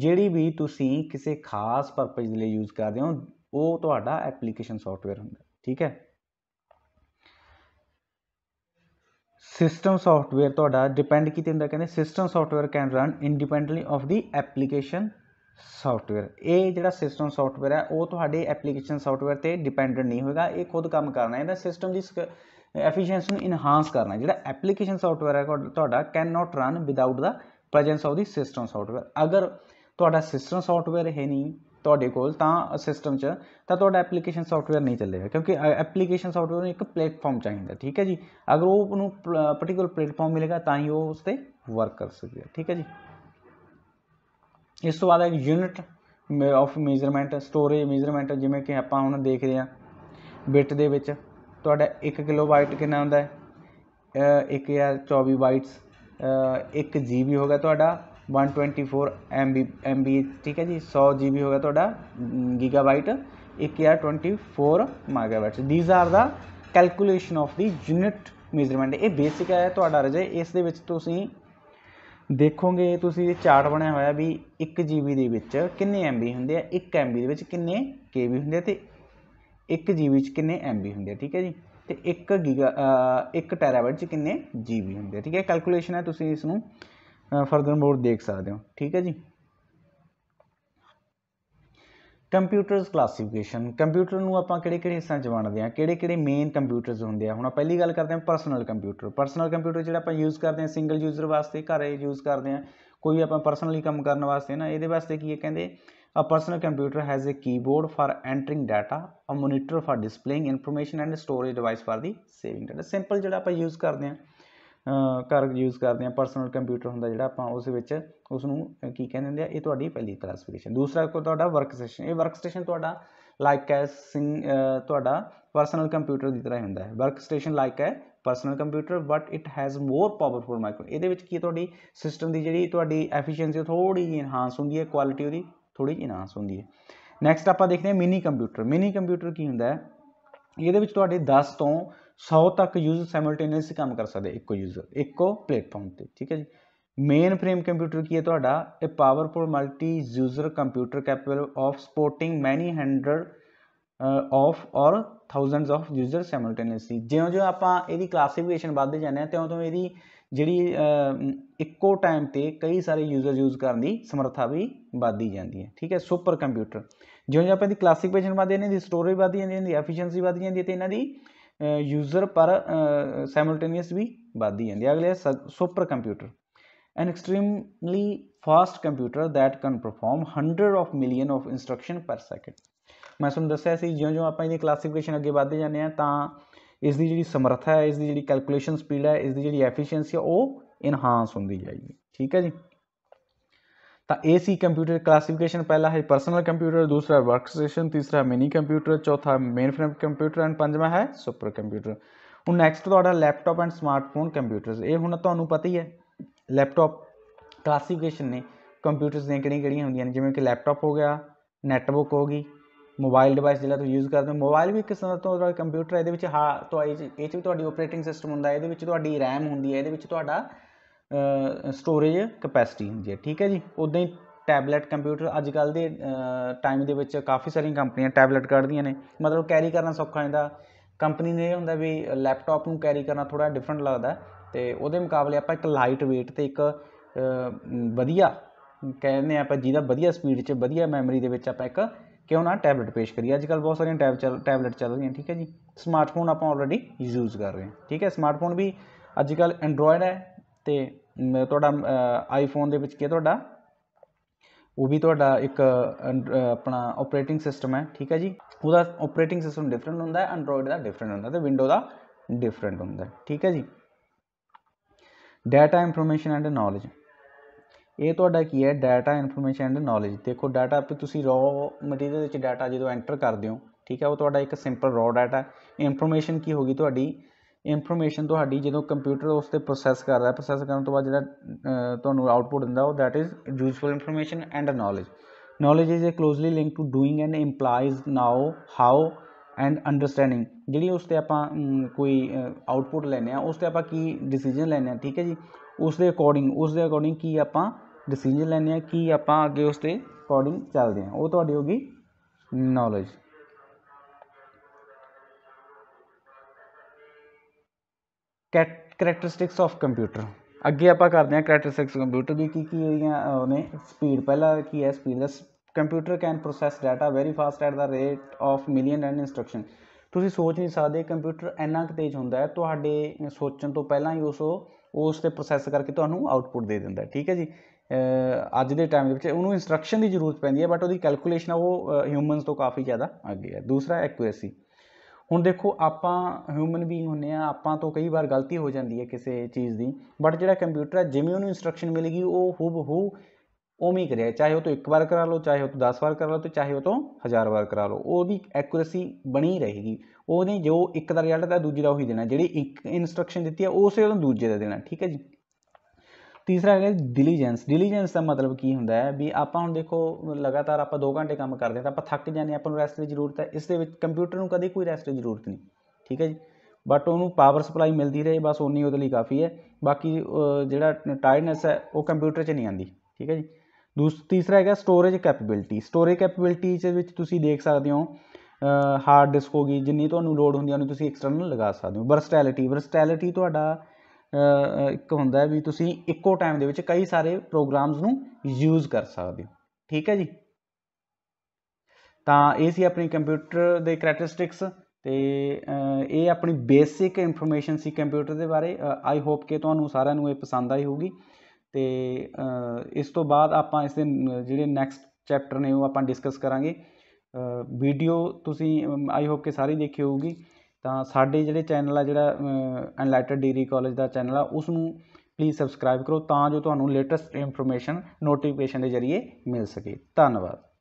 ਜਿਹੜੀ ਵੀ ਤੁਸੀਂ ਕਿਸੇ ਖਾਸ ਪਰਪਸ ਦੇ ਲਈ ਯੂਜ਼ ਕਰਦੇ ਹੋ ਉਹ ਤੁਹਾਡਾ ਐਪਲੀਕੇਸ਼ਨ ਸੌਫਟਵੇਅਰ ਹੁੰਦਾ ਠੀਕ ਹੈ ਸਿਸਟਮ ਸੌਫਟਵੇਅਰ ਤੁਹਾਡਾ ਡਿਪੈਂਡ ਕੀਤੇ ਹੁੰਦਾ ਕਹਿੰਦੇ system software can run independently of the application software ਇਹ ਜਿਹੜਾ ਸਿਸਟਮ ਸੌਫਟਵੇਅਰ ਹੈ ਉਹ ਤੁਹਾਡੇ ਐਪਲੀਕੇਸ਼ਨ ਸੌਫਟਵੇਅਰ ਤੇ ਡਿਪੈਂਡੈਂਟ ਨਹੀਂ ਹੋਏਗਾ ਇਹ ਖੁਦ ਕੰਮ ਕਰਨਾ ਇਹਦਾ ਸਿਸਟਮ ਦੀ ਐਫੀਸ਼ੀਐਂਸੀ ਨੂੰ ਇਨਹਾਂਸ ਕਰਨਾ ਜਿਹੜਾ ਐਪਲੀਕੇਸ਼ਨ ਸੌਫਟਵੇਅਰ ਹੈ ਤੁਹਾਡਾ can not run without the presence of the system software ਅਗਰ ਤੁਹਾਡਾ ਸਿਸਟਮ ਸੌਫਟਵੇਅਰ ਹੈ ਨਹੀਂ ਤੁਹਾਡੇ ਕੋਲ ਤਾਂ ਸਿਸਟਮ 'ਚ ਤਾਂ ਤੁਹਾਡਾ ਐਪਲੀਕੇਸ਼ਨ ਸੌਫਟਵੇਅਰ ਨਹੀਂ ਚੱਲੇਗਾ ਕਿਉਂਕਿ ਐਪਲੀਕੇਸ਼ਨ ਸੌਫਟਵੇਅਰ ਨੂੰ ਇੱਕ ਪਲੇਟਫਾਰਮ ਚਾਹੀਦਾ ਠੀਕ ਹੈ ਜੀ ਅਗਰ ਉਹ ਨੂੰ ਪਾਰਟਿਕੂਲਰ ਪਲੇਟਫਾਰਮ ਮਿਲੇਗਾ ਤਾਂ ਹੀ ਉਹ ਉਸ ਤੇ ਵਰਕ ਕਰ ਸਕੇਗਾ ਠੀਕ ਹੈ ਜੀ ਇਸ ਤੋਂ ਬਾਅਦ ਇੱਕ unit of measurement storage measurement ਜਿਵੇਂ ਕਿ ਆਪਾਂ ਹੁਣ ਦੇਖ ਰਹੇ ਬਿਟ ਦੇ ਵਿੱਚ ਤੁਹਾਡਾ 1 ਕਿਲੋਬਾਈਟ ਕਿੰਨਾ ਹੁੰਦਾ ਹੈ 1024 ਬਾਈਟਸ 1 ਜੀਬੀ ਹੋਗਾ ਤੁਹਾਡਾ 124 MB MB ਠੀਕ ਹੈ ਜੀ 100 GB ਹੋ ਗਿਆ ਤੁਹਾਡਾ gigabyte 1024 megabyte these are the calculation of the unit measurement ਇਹ ਬੇਸਿਕ ਹੈ ਤੁਹਾਡਾ ਰਜੇ ਇਸ ਦੇ ਵਿੱਚ ਤੁਸੀਂ ਦੇਖੋਗੇ ਤੁਸੀਂ ਇਹ ਚਾਰਟ ਬਣਿਆ ਹੋਇਆ ਵੀ 1 GB ਦੇ ਵਿੱਚ ਕਿੰਨੇ MB ਹੁੰਦੇ ਆ 1 MB ਦੇ ਵਿੱਚ ਕਿੰਨੇ KB ਹੁੰਦੇ ਤੇ 1 GB ਵਿੱਚ ਕਿੰਨੇ MB ਹੁੰਦੇ ਆ ਠੀਕ ਹੈ ਜੀ ਤੇ 1 ਗੀਗਾ 1 ਟੈਰਾਬਾਈਟ ਚ ਕਿੰਨੇ GB ਹੁੰਦੇ ਆ ਠੀਕ ਹੈ ਕੈਲਕੂਲੇਸ਼ਨ ਹੈ ਤੁਸੀਂ ਇਸ ਨੂੰ ਫਰਦਰ ਮੋਰ ਦੇਖ ਸਕਦੇ ਹੋ ਠੀਕ ਹੈ ਜੀ ਕੰਪਿਊਟਰਸ ਕਲਾਸੀਫਿਕੇਸ਼ਨ ਕੰਪਿਊਟਰ ਨੂੰ ਆਪਾਂ ਕਿਹੜੇ ਕਿਹੜੇ ਹਿੱਸਿਆਂ 'ਚ ਵੰਡਦੇ ਆ ਕਿਹੜੇ ਕਿਹੜੇ ਮੇਨ ਕੰਪਿਊਟਰਸ ਹੁੰਦੇ ਆ ਹੁਣ ਆ ਪਹਿਲੀ ਗੱਲ ਕਰਦੇ ਆ ਪਰਸਨਲ ਕੰਪਿਊਟਰ ਪਰਸਨਲ ਕੰਪਿਊਟਰ ਜਿਹੜਾ ਆਪਾਂ ਯੂਜ਼ ਕਰਦੇ ਆ ਸਿੰਗਲ ਯੂਜ਼ਰ ਵਾਸਤੇ ਘਰੇ ਯੂਜ਼ ਕਰਦੇ ਆ ਕੋਈ ਆਪਾਂ ਪਰਸਨਲੀ ਕੰਮ ਕਰਨ ਵਾਸਤੇ ਨਾ ਇਹਦੇ ਵਾਸਤੇ ਕੀ ਇਹ ਕਹਿੰਦੇ a personal computer has a keyboard for entering data a monitor for displaying information and storage device for the saving data simple ਜਿਹੜਾ ਆਪਾਂ ਯੂਜ਼ ਕਰਦੇ ਆ ਘਰ ਯੂਜ਼ ਕਰਦੇ ਹਾਂ ਪਰਸਨਲ ਕੰਪਿਊਟਰ ਹੁੰਦਾ ਜਿਹੜਾ ਆਪਾਂ ਉਸ ਵਿੱਚ ਉਸ ਨੂੰ ਕੀ ਕਹਿੰਦੇ ਹੁੰਦੇ ਆ ਇਹ ਤੁਹਾਡੀ ਪਹਿਲੀ ਕਲਾਸੀਫਿਕੇਸ਼ਨ ਦੂਸਰਾ ਕੋ ਤੁਹਾਡਾ ਵਰਕ ਸਟੇਸ਼ਨ ਇਹ ਵਰਕ ਸਟੇਸ਼ਨ ਤੁਹਾਡਾ ਲਾਈਕ ਐ ਸਿੰਗ ਤੁਹਾਡਾ ਪਰਸਨਲ ਕੰਪਿਊਟਰ ਦੀ ਤਰ੍ਹਾਂ ਹੁੰਦਾ ਹੈ work station like a personal computer but it has more powerful micro ਇਹਦੇ ਵਿੱਚ ਕੀ ਤੁਹਾਡੀ ਸਿਸਟਮ ਦੀ ਜਿਹੜੀ ਤੁਹਾਡੀ ਐਫੀਸ਼ੀਐਂਸੀ ਥੋੜੀ ਜਿਹੀ ਇਨਹਾਂਸ ਹੁੰਦੀ ਹੈ ਕੁਆਲਿਟੀ ਉਹਦੀ ਥੋੜੀ ਜਿਹੀ ਇਨਹਾਂਸ ਹੁੰਦੀ ਹੈ ਨੈਕਸਟ ਆਪਾਂ ਦੇਖਦੇ ਹਾਂ ਮਿਨੀ ਕੰਪਿਊਟਰ ਮਿਨੀ ਕੰਪਿਊਟਰ ਕੀ ਹੁੰਦਾ ਹੈ ਇਹਦੇ ਵਿੱਚ ਤੁਹਾਡੇ 10 ਤੋਂ 100 ਤੱਕ ਯੂਜ਼ਰ ਸਾਈਮਲਟੇਨੀਅਸਲੀ ਕੰਮ ਕਰ ਸਕਦੇ ਇੱਕੋ ਯੂਜ਼ਰ ਇੱਕੋ ਪਲੇਟਫਾਰਮ ਤੇ ਠੀਕ ਹੈ ਜੀ ਮੇਨ ਫਰੇਮ ਕੰਪਿਊਟਰ ਕੀ ਹੈ ਤੁਹਾਡਾ ਇਹ powerful multi user computer capable of supporting many hundred of or thousands of user simultaneously ਜਿਉਂ-ਜਿਉਂ ਆਪਾਂ ਇਹਦੀ ਕਲਾਸੀਫਿਕੇਸ਼ਨ ਵੱਧਦੇ ਜਾਂਦੇ ਆ ਤਿਉਂ-ਤਿਉਂ ਇਹਦੀ ਜਿਹੜੀ ਇੱਕੋ ਟਾਈਮ ਤੇ ਕਈ ਸਾਰੇ ਯੂਜ਼ਰ ਯੂਜ਼ ਕਰਨ ਦੀ ਸਮਰੱਥਾ ਵੀ ਵੱਧਦੀ ਜਾਂਦੀ ਹੈ ਠੀਕ ਹੈ ਸੁਪਰ ਕੰਪਿਊਟਰ ਜਿਉਂ-ਜਿਉਂ ਆਪਾਂ ਇਹਦੀ ਕਲਾਸੀਫਿਕੇਸ਼ਨ ਵੱਧਦੇ ਨੇ ਇਹਦੀ ਸਟੋਰੇਜ ਵੱਧਦੀ ਜਾਂਦੀ ਹੈ ਇਹਦੀ ਐਫੀਸ਼ੀਐਂਸੀ ਵੱਧਦੀ ਜਾਂਦੀ ਹੈ ਤੇ ਇਹਨਾਂ ਦੀ यूजर पर सैमलटेनियस भी बद ही जाती है अगले super computer an extremely fast computer that can perform hundred of million of instruction per second मैं तुम दसाया कि ज्यों ज्यों आप क्लासीफिकेशन अगे बढ़ते जाने तो इसकी जी समर्था है इसकी जी कैलकुलेशन स्पीड है इसकी जी एफिशियंसी है वो इनहांस होंगी जाएगी ठीक है जी ਤਾਂ ਸੀ ਕੰਪਿਊਟਰ ਕਲਾਸੀਫਿਕੇਸ਼ਨ ਪਹਿਲਾ ਹੈ ਪਰਸਨਲ ਕੰਪਿਊਟਰ ਦੂਸਰਾ ਵਰਕ ਸਟੇਸ਼ਨ ਤੀਸਰਾ मिनी ਕੰਪਿਊਟਰ ਚੌਥਾ ਮੇਨ ਫਰੇਮ ਕੰਪਿਊਟਰ ਐਂਡ ਪੰਜਵਾਂ ਹੈ ਸੁਪਰ ਕੰਪਿਊਟਰ ਹੁਣ ਨੈਕਸਟ ਤੁਹਾਡਾ ਲੈਪਟਾਪ ਐਂਡ ਸਮਾਰਟਫੋਨ ਕੰਪਿਊਟਰਸ ਇਹ ਹੁਣ ਤੁਹਾਨੂੰ ਪਤਾ ਹੀ ਹੈ ਲੈਪਟਾਪ ਕਲਾਸੀਫਿਕੇਸ਼ਨ ਨੇ ਕੰਪਿਊਟਰਸ ਦੀਆਂ ਕਿਹੜੀਆਂ ਕਿਹੜੀਆਂ ਹੁੰਦੀਆਂ ਨੇ ਜਿਵੇਂ ਕਿ ਲੈਪਟਾਪ ਹੋ ਗਿਆ ਨੈਟਬੁੱਕ ਹੋ ਗਈ ਮੋਬਾਈਲ ਡਿਵਾਈਸ ਜਿਹੜਾ ਤੁਸੀਂ ਯੂਜ਼ ਕਰਦੇ ਹੋ ਮੋਬਾਈਲ ਵੀ ਕਿਸਮ ਦਾ ਤੁਹਾਡਾ ਕੰਪਿਊਟਰ ਇਹਦੇ ਵਿੱਚ ਹਾਂ ਤੁਹਾਡੀ ਇਹ ਚ ਵੀ ਤੁਹਾਡੀ ਆਪਰੇਟਿੰਗ ਸਿਸਟਮ ਹੁੰਦਾ ਇਹਦੇ ਵਿੱਚ ਤੁਹਾਡੀ RAM ਹੁੰਦੀ ਹੈ ਇਹਦੇ ਵਿੱਚ ਤੁਹਾਡਾ ਸਟੋਰੇਜ ਕਪੈਸਿਟੀ ਹੁੰਦੀ ਹੈ ਠੀਕ ਹੈ ਜੀ ਉਦਾਂ ਹੀ ਟੈਬਲੇਟ ਕੰਪਿਊਟਰ ਅੱਜ ਕੱਲ ਦੇ ਟਾਈਮ ਦੇ ਵਿੱਚ ਕਾਫੀ ਸਾਰੀਆਂ ਕੰਪਨੀਆਂ ਟੈਬਲੇਟ ਕੱਢਦੀਆਂ ਨੇ ਮਤਲਬ ਕੈਰੀ ਕਰਨਾ ਸੌਖਾ ਹੁੰਦਾ ਕੰਪਨੀ ਨੇ ਇਹ ਹੁੰਦਾ ਵੀ ਲੈਪਟਾਪ ਨੂੰ ਕੈਰੀ ਕਰਨਾ ਥੋੜਾ ਡਿਫਰੈਂਟ ਲੱਗਦਾ ਤੇ ਉਹਦੇ ਮੁਕਾਬਲੇ ਆਪਾਂ ਇੱਕ ਲਾਈਟ weight ਤੇ ਇੱਕ ਵਧੀਆ ਕਹਿੰਦੇ ਆਪਾਂ ਜਿਹਦਾ ਵਧੀਆ ਸਪੀਡ 'ਚ ਵਧੀਆ ਮੈਮਰੀ ਦੇ ਵਿੱਚ ਆਪਾਂ ਇੱਕ ਕਿਉਂ ਨਾ ਟੈਬਲੇਟ ਪੇਸ਼ ਕਰੀਏ ਅੱਜ ਕੱਲ ਬਹੁਤ ਸਾਰੀਆਂ ਟੈਬ ਟੈਬਲੇਟ ਚੱਲ ਰਹੀਆਂ ਠੀਕ ਹੈ ਜੀ ਸਮਾਰਟਫੋਨ ਆਪਾਂ ਆਲਰੇਡੀ ਯੂਜ਼ ਕਰ ਰਹੇ ਹਾਂ ਠੀਕ ਹੈ ਸਮਾਰਟਫੋਨ ਵੀ ਅੱਜ ਕੱਲ ਐਂਡਰੋਇਡ ਹੈ ਤੇ ਤੁਹਾਡਾ ਆਈਫੋਨ ਦੇ ਵਿੱਚ ਕੀ ਤੁਹਾਡਾ ਉਹ ਵੀ ਤੁਹਾਡਾ ਇੱਕ ਆਪਣਾ ਆਪਰੇਟਿੰਗ ਸਿਸਟਮ ਹੈ ਠੀਕ ਹੈ ਜੀ ਉਹਦਾ ਆਪਰੇਟਿੰਗ ਸਿਸਟਮ ਡਿਫਰੈਂਟ ਹੁੰਦਾ ਹੈ ਐਂਡਰੋਇਡ ਦਾ ਡਿਫਰੈਂਟ ਹੁੰਦਾ ਤੇ ਵਿੰਡੋ ਦਾ ਡਿਫਰੈਂਟ ਹੁੰਦਾ ਠੀਕ ਹੈ ਜੀ ਡਾਟਾ ਇਨਫੋਰਮੇਸ਼ਨ ਐਂਡ ਨੌਲੇਜ ਇਹ ਤੁਹਾਡਾ ਕੀ ਹੈ ਡਾਟਾ ਇਨਫੋਰਮੇਸ਼ਨ ਐਂਡ ਨੌਲੇਜ ਦੇਖੋ ਡਾਟਾ ਵੀ ਤੁਸੀਂ ਰੋ ਮਟੀਰੀਅਲ ਵਿੱਚ ਡਾਟਾ ਜਦੋਂ ਐਂਟਰ ਕਰਦੇ ਹੋ ਠੀਕ ਹੈ ਉਹ ਤੁਹਾਡਾ ਇੱਕ ਸਿੰਪਲ ਰੋ ਡਾਟਾ ਇਨਫੋਰਮੇਸ਼ਨ ਕੀ ਹੋਗੀ ਤੁਹਾਡੀ ਇਨਫੋਰਮੇਸ਼ਨ ਤੁਹਾਡੀ ਜਦੋਂ ਕੰਪਿਊਟਰ ਉਸ 'ਤੇ ਪ੍ਰੋਸੈਸ ਕਰਦਾ ਪ੍ਰੋਸੈਸ ਕਰਨ ਤੋਂ ਬਾਅਦ ਜਿਹੜਾ ਤੁਹਾਨੂੰ ਆਊਟਪੁੱਟ ਦਿੰਦਾ ਉਹ that is useful information and knowledge knowledge is a closely link to doing and implies know how and understanding ਜਿਹੜੀ ਉਸ ਤੇ ਆਪਾਂ ਕੋਈ ਆਊਟਪੁੱਟ ਲੈਨੇ ਆ ਉਸ ਤੇ ਆਪਾਂ ਕੀ ਡਿਸੀਜਨ ਲੈਨੇ ਆ ਠੀਕ ਹੈ ਜੀ ਉਸ ਦੇ ਅਕੋਰਡਿੰਗ ਉਸ ਦੇ ਅਕੋਰਡਿੰਗ ਕੀ ਆਪਾਂ ਡਿਸੀਜਨ ਲੈਨੇ ਆ ਕੀ ਆਪਾਂ ਅੱਗੇ ਉਸ ਤੇ ਅਕੋਰਡਿੰਗ ਚੱਲਦੇ ਆ ਉਹ ਤੁਹਾਡੀ ਹੋਗੀ ਨੌਲੇਜ ਕੈਰੈਕਟਰਿਸਟਿਕਸ ਆਫ ਕੰਪਿਊਟਰ ਅੱਗੇ ਆਪਾਂ ਕਰਦੇ ਹਾਂ ਕੈਰੈਕਟਰਿਸਟਿਕਸ ਕੰਪਿਊਟਰ ਦੀ ਕੀ ਕੀ ਹੋਈਆਂ ਉਹਨੇ ਸਪੀਡ ਪਹਿਲਾ ਕੀ ਹੈ speed the computer can process data very fast at the rate of million and instruction ਤੁਸੀਂ ਸੋਚ ਨਹੀਂ ਸਕਦੇ ਕੰਪਿਊਟਰ ਇੰਨਾ ਤੇਜ਼ ਹੁੰਦਾ ਹੈ ਤੁਹਾਡੇ ਸੋਚਣ ਤੋਂ ਪਹਿਲਾਂ ਹੀ ਉਸ ਉਸ ਤੇ ਪ੍ਰੋਸੈਸ ਕਰਕੇ ਤੁਹਾਨੂੰ ਆਊਟਪੁੱਟ ਦੇ ਦਿੰਦਾ ਠੀਕ ਹੈ ਜੀ ਅੱਜ ਦੇ ਟਾਈਮ ਦੇ ਵਿੱਚ ਉਹਨੂੰ ਇਨਸਟਰਕਸ਼ਨ ਦੀ ਜ਼ਰੂਰਤ ਪੈਂਦੀ ਹੈ ਬਟ ਉਹਦੀ ਕੈਲਕੂਲੇਸ਼ਨ ਉਹ ਹਿਊਮਨਸ ਤੋਂ ਕਾਫੀ ਜ਼ਿਆਦਾ ਅੱਗੇ ਹੈ ਦੂਸਰਾ ਐਕੂਰੇਸੀ ਹੁਣ ਦੇਖੋ ਆਪਾਂ ਹਿਊਮਨ ਬੀਇੰਗ ਹੁੰਨੇ ਆ ਆਪਾਂ ਤੋਂ ਕਈ ਵਾਰ ਗਲਤੀ ਹੋ ਜਾਂਦੀ ਹੈ ਕਿਸੇ ਚੀਜ਼ ਦੀ ਬਟ ਜਿਹੜਾ ਕੰਪਿਊਟਰ ਹੈ ਜਿਵੇਂ ਉਹਨੂੰ ਇਨਸਟਰਕਸ਼ਨ ਮਿਲੇਗੀ ਉਹ ਹੂ ਉਵੇਂ ਹੀ ਕਰਿਆ ਚਾਹੇ ਉਹ ਤੋਂ ਇੱਕ ਵਾਰ ਕਰਾ ਲਓ ਚਾਹੇ ਉਹ ਤੋਂ 10 ਵਾਰ ਕਰਾ ਲਓ ਤੇ ਚਾਹੇ ਉਹ ਤੋਂ 1000 ਵਾਰ ਕਰਾ ਲਓ ਉਹਦੀ ਐਕੂਰੇਸੀ ਬਣੀ ਰਹੇਗੀ ਉਹਨੇ ਜੋ ਇੱਕ ਦਾ ਰਿਜ਼ਲਟ ਦਾ ਦੂਜੇ ਦਾ ਉਹੀ ਦੇਣਾ ਜਿਹੜੀ ਇੱਕ ਇਨਸਟਰਕਸ਼ਨ ਦਿੱਤੀ ਹੈ ਉਸੇ ਉਹਨੂੰ ਦੂਜੇ ਦਾ ਦੇਣਾ ਠੀਕ ਹੈ ਜੀ ਤੀਸਰਾ ਹੈਗਾ ਡਿਲੀਜੈਂਸ ਡਿਲੀਜੈਂਸ ਦਾ ਮਤਲਬ ਕੀ ਹੁੰਦਾ ਹੈ ਵੀ ਆਪਾਂ ਹੁਣ ਦੇਖੋ ਲਗਾਤਾਰ ਆਪਾਂ 2 ਘੰਟੇ ਕੰਮ ਕਰਦੇ ਤਾਂ ਆਪਾਂ ਥੱਕ ਜਾਂਦੇ ਆਪਾਂ ਨੂੰ ਰੈਸਟ ਦੀ ਜ਼ਰੂਰਤ ਹੈ ਇਸ ਦੇ ਵਿੱਚ ਕੰਪਿਊਟਰ ਨੂੰ ਕਦੇ ਕੋਈ ਰੈਸਟ ਦੀ ਜ਼ਰੂਰਤ ਨਹੀਂ ਠੀਕ ਹੈ ਜੀ ਬਟ ਉਹਨੂੰ ਪਾਵਰ ਸਪਲਾਈ ਮਿਲਦੀ ਰਹੇ ਬਸ ਉਨੀ ਉਹਦੇ ਲਈ ਕਾਫੀ ਹੈ ਬਾਕੀ ਜਿਹੜਾ ਟਾਇਰਡਨੈਸ ਹੈ ਉਹ ਕੰਪਿਊਟਰ 'ਚ ਨਹੀਂ ਆਂਦੀ ਠੀਕ ਹੈ ਜੀ ਦੂਸਰਾ ਤੀਸਰਾ ਹੈਗਾ ਸਟੋਰੇਜ ਕੈਪੇਬਿਲਿਟੀ ਸਟੋਰੇਜ ਕੈਪੇਬਿਲਿਟੀ ਦੇ ਵਿੱਚ ਤੁਸੀਂ ਦੇਖ ਸਕਦੇ ਹੋ ਹਾਰਡ ਡਿਸਕ ਹੋਗੀ ਜਿੰਨੀ ਤੁਹਾਨੂੰ ਲੋਡ ਹੁੰਦੀ ਹੈ ਉਹਨੂੰ ਤੁਸੀਂ ਐਕਸਟਰਨਲ ਲਗਾ ਸਕਦੇ ਹੋ ਵਰਸਟੈਲਿਟੀ ਵਰਸਟੈਲਿਟੀ ਤੁਹਾਡਾ ਇੱਕ ਹੁੰਦਾ ਵੀ ਤੁਸੀਂ ਇੱਕੋ ਟਾਈਮ ਦੇ ਵਿੱਚ ਕਈ ਸਾਰੇ ਪ੍ਰੋਗਰਾਮਸ ਨੂੰ ਯੂਜ਼ ਕਰ ਸਕਦੇ ਹੋ ਠੀਕ ਹੈ ਜੀ ਤਾਂ ਇਹ ਸੀ ਆਪਣੀ ਕੰਪਿਊਟਰ ਦੇ ਕੈਰੈਕਟਰਿਸਟਿਕਸ ਤੇ ਇਹ ਆਪਣੀ ਬੇਸਿਕ ਇਨਫੋਰਮੇਸ਼ਨ ਸੀ ਕੰਪਿਊਟਰ ਦੇ ਬਾਰੇ ਆਈ ਹੋਪ ਕਿ ਤੁਹਾਨੂੰ ਸਾਰਿਆਂ ਨੂੰ ਇਹ ਪਸੰਦ ਆਈ ਹੋਊਗੀ ਤੇ ਇਸ ਤੋਂ ਬਾਅਦ ਆਪਾਂ ਇਸ ਦੇ ਜਿਹੜੇ ਨੈਕਸਟ ਚੈਪਟਰ ਨੇ ਉਹ ਆਪਾਂ ਡਿਸਕਸ ਕਰਾਂਗੇ ਵੀਡੀਓ ਤੁਸੀਂ ਆਈ ਹੋਪ ਕਿ ਸਾਰੀ ਦੇਖੀ ਹੋਊਗੀ ਤਾਂ ਸਾਡੇ ਜਿਹੜੇ ਚੈਨਲ ਆ ਜਿਹੜਾ ਅਨਲਾਈਟਡ ਡਿਗਰੀ ਕਾਲਜ ਦਾ ਚੈਨਲ ਆ ਉਸ ਨੂੰ ਪਲੀਜ਼ ਸਬਸਕ੍ਰਾਈਬ ਕਰੋ ਤਾਂ ਜੋ ਤੁਹਾਨੂੰ ਲੇਟੈਸਟ ਇਨਫੋਰਮੇਸ਼ਨ ਨੋਟੀਫਿਕੇਸ਼ਨ ਦੇ ਜ਼ਰੀਏ ਮਿਲ ਸਕੇ ਧੰਨਵਾਦ